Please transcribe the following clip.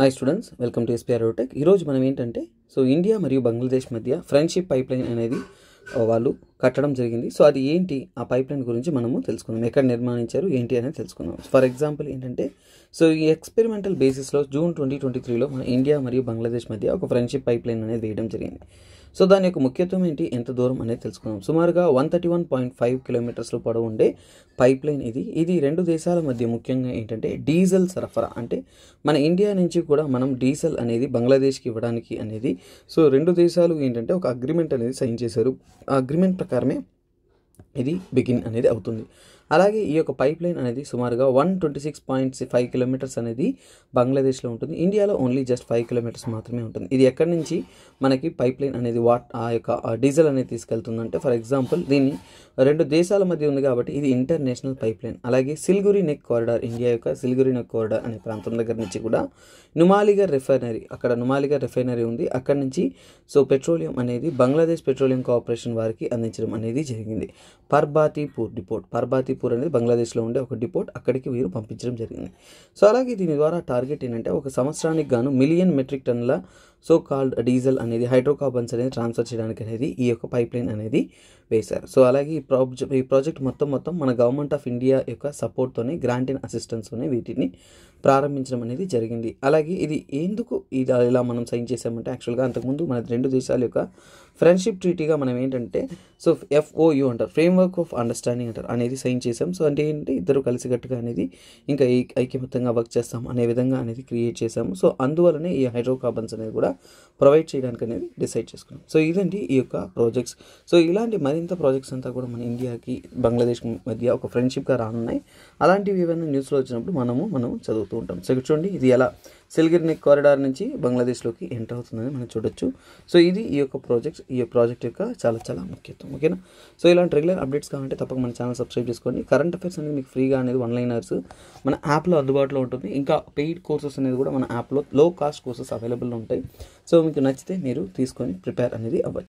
hi students welcome to SPR రోటెక్ ఈరోజు మనం ఏంటంటే సో ఇండియా మరియు బంగ్లాదేశ్ మధ్య ఫ్రెండ్షిప్ పైప్లైన్ అనేది వాళ్ళు కట్టడం జరిగింది సో అది ఏంటి ఆ పైప్ లైన్ గురించి మనము తెలుసుకున్నాం ఎక్కడ నిర్మాణించారు ఏంటి అనేది తెలుసుకున్నాం ఫర్ ఎగ్జాంపుల్ ఏంటంటే సో ఈ ఎక్స్పెరిమెంటల్ బేసిస్లో జూన్ ట్వంటీ ట్వంటీ త్రీలో మన ఇండియా మరియు బంగ్లాదేశ్ మధ్య ఒక ఫ్రెండ్షిప్ పైప్ లైన్ అనేది వేయడం జరిగింది సో దాని యొక్క ముఖ్యత్వం ఏంటి ఎంత దూరం అనేది తెలుసుకున్నాం సుమారుగా one thirty one point five కిలోమీటర్స్లో పొడవు ఉండే పైప్ లైన్ ఇది ఇది రెండు దేశాల మధ్య ముఖ్యంగా ఏంటంటే డీజిల్ సరఫరా అంటే మన ఇండియా నుంచి కూడా మనం డీజిల్ అనేది బంగ్లాదేశ్కి ఇవ్వడానికి అనేది సో రెండు దేశాలు ఏంటంటే ఒక అగ్రిమెంట్ అనేది సైన్ చేశారు ఆ అగ్రిమెంట్ सरकार में ఇది బిగిన్ అనేది అవుతుంది అలాగే ఈ యొక్క పైప్ లైన్ అనేది సుమారుగా one twenty six point five kilometres అనేది బంగ్లాదేశ్లో ఉంటుంది ఇండియాలో ఓన్లీ జస్ట్ ఫైవ్ కిలోమీటర్స్ మాత్రమే ఉంటుంది ఇది ఎక్కడి నుంచి మనకి పైప్ లైన్ అనేది వాట్ ఆ యొక్క డీజిల్ అనేది తీసుకెళ్తుందంటే ఫర్ ఎగ్జాంపుల్ దీన్ని రెండు దేశాల మధ్య ఉంది కాబట్టి ఇది ఇంటర్నేషనల్ పైప్ లైన్ అలాగే సిల్గురి నెక్ కారిడార్ ఇండియా యొక్క సిల్గురి నెక్ కారిడార్ అనే ప్రాంతం దగ్గర నుంచి కూడా నుమాలిగా రిఫైనరీ అక్కడ నుమాలిగా రిఫైనరీ ఉంది అక్కడి నుంచి సో పెట్రోలియం అనేది బంగ్లాదేశ్ పెట్రోలియం కార్పొరేషన్ వారికి అందించడం అనేది జరిగింది పర్బాతీపూర్ డిపోట్ పర్బాతీపూర్ అనేది బంగ్లాదేశ్లో ఉండే ఒక డిపోట్ అక్కడికి వీరు పంపించడం జరిగింది సో అలాగే దీని ద్వారా టార్గెట్ ఏంటంటే ఒక సంవత్సరానికి గాను మిలియన్ మెట్రిక్ టన్నుల సో కాల్డ్ డీజిల్ అనేది హైడ్రోకార్బన్స్ అనేది ట్రాన్స్ఫర్ చేయడానికి అనేది ఈ యొక్క పైప్ లైన్ అనేది వేశారు సో అలాగే ఈ ప్రాజెక్ట్ ఈ ప్రాజెక్ట్ మొత్తం మొత్తం మన గవర్నమెంట్ ఆఫ్ ఇండియా యొక్క సపోర్ట్తోనే గ్రాంట్ అండ్ అసిస్టెన్స్తోనే వీటిని ప్రారంభించడం అనేది జరిగింది అలాగే ఇది ఎందుకు ఇది ఇలా మనం సైన్ చేసామంటే యాక్చువల్గా అంతకుముందు మన రెండు దేశాల యొక్క ఫ్రెండ్షిప్ ట్రీటీగా మనం ఏంటంటే సో ఎఫ్ఓయు అంటారు ఫ్రేమ్వర్క్ ఆఫ్ అండర్స్టాండింగ్ అంటారు అనేది సైన్ చేసాం సో అంటే ఏంటంటే ఇద్దరు కలిసికట్టుగా అనేది ఇంకా ఐక్యమత్తంగా వర్క్ చేస్తాం అనే విధంగా అనేది క్రియేట్ చేసాము సో అందువలనే ఈ హైడ్రోకార్బన్స్ అనేది కూడా ప్రొవైడ్ చేయడానికి అనేది డిసైడ్ చేసుకున్నాం సో ఇదండి ఈ యొక్క ప్రాజెక్ట్స్ సో ఇలాంటి మరింత ప్రాజెక్ట్స్ అంతా కూడా మన ఇండియాకి బంగ్లాదేశ్ మధ్య ఒక ఫ్రెండ్షిప్గా రానున్నాయి అలాంటివి ఏమైనా న్యూస్లో వచ్చినప్పుడు మనము మనం చదువుతూ ఉంటాం సో చూడండి ఇది ఎలా సిల్గిర్ని కారిడార్ నుంచి బంగ్లాదేశ్లోకి ఎంటర్ అవుతుందని మనం చూడొచ్చు సో ఇది ఈ యొక్క ప్రాజెక్ట్ ఈ ప్రాజెక్ట్ యొక్క చాలా చాలా ముఖ్యత్వం ఓకేనా సో ఇలాంటి రెగ్యులర్ అప్డేట్స్ కావాలంటే తప్పక మన ఛానల్ సబ్స్క్రైబ్ చేసుకోండి కరెంట్ అఫైర్స్ అనేది మీకు ఫ్రీగా అనేది వన్ లైనర్స్ మన యాప్లో అందుబాటులో ఉంటుంది ఇంకా పెయిడ్ కోర్సెస్ అనేది కూడా మన యాప్లో లో కాస్ట్ కోర్సెస్ అవైలబుల్ ఉంటాయి సో మీకు నచ్చితే మీరు తీసుకొని ప్రిపేర్ అనేది అవ్వచ్చు